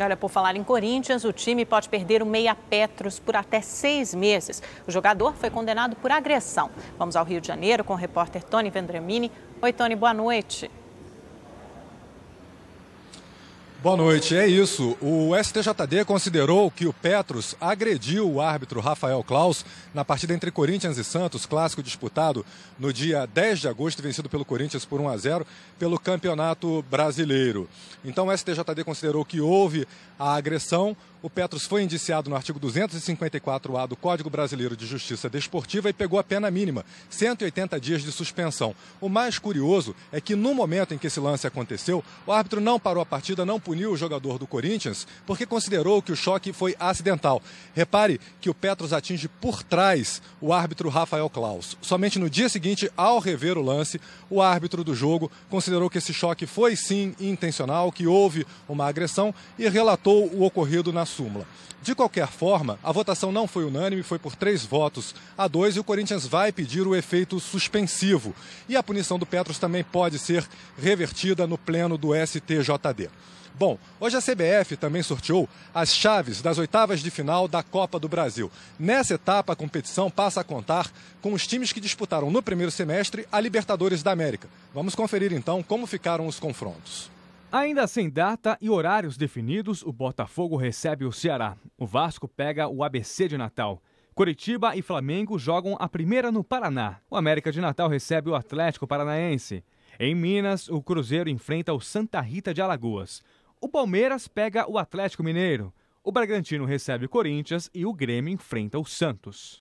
Olha, por falar em Corinthians, o time pode perder o Meia Petros por até seis meses. O jogador foi condenado por agressão. Vamos ao Rio de Janeiro com o repórter Tony Vendramini. Oi, Tony, boa noite. Boa noite. É isso. O STJD considerou que o Petros agrediu o árbitro Rafael Klaus na partida entre Corinthians e Santos, clássico disputado no dia 10 de agosto, vencido pelo Corinthians por 1 a 0 pelo Campeonato Brasileiro. Então, o STJD considerou que houve a agressão. O Petros foi indiciado no artigo 254-A do Código Brasileiro de Justiça Desportiva e pegou a pena mínima, 180 dias de suspensão. O mais curioso é que no momento em que esse lance aconteceu, o árbitro não parou a partida, não podia puniu o jogador do Corinthians porque considerou que o choque foi acidental. Repare que o Petros atinge por trás o árbitro Rafael Klaus. Somente no dia seguinte, ao rever o lance, o árbitro do jogo considerou que esse choque foi sim intencional, que houve uma agressão e relatou o ocorrido na súmula. De qualquer forma, a votação não foi unânime, foi por três votos a dois e o Corinthians vai pedir o efeito suspensivo. E a punição do Petros também pode ser revertida no pleno do STJD. Bom, hoje a CBF também sorteou as chaves das oitavas de final da Copa do Brasil. Nessa etapa, a competição passa a contar com os times que disputaram no primeiro semestre a Libertadores da América. Vamos conferir então como ficaram os confrontos. Ainda sem data e horários definidos, o Botafogo recebe o Ceará. O Vasco pega o ABC de Natal. Curitiba e Flamengo jogam a primeira no Paraná. O América de Natal recebe o Atlético Paranaense. Em Minas, o Cruzeiro enfrenta o Santa Rita de Alagoas. O Palmeiras pega o Atlético Mineiro. O Bragantino recebe o Corinthians e o Grêmio enfrenta o Santos.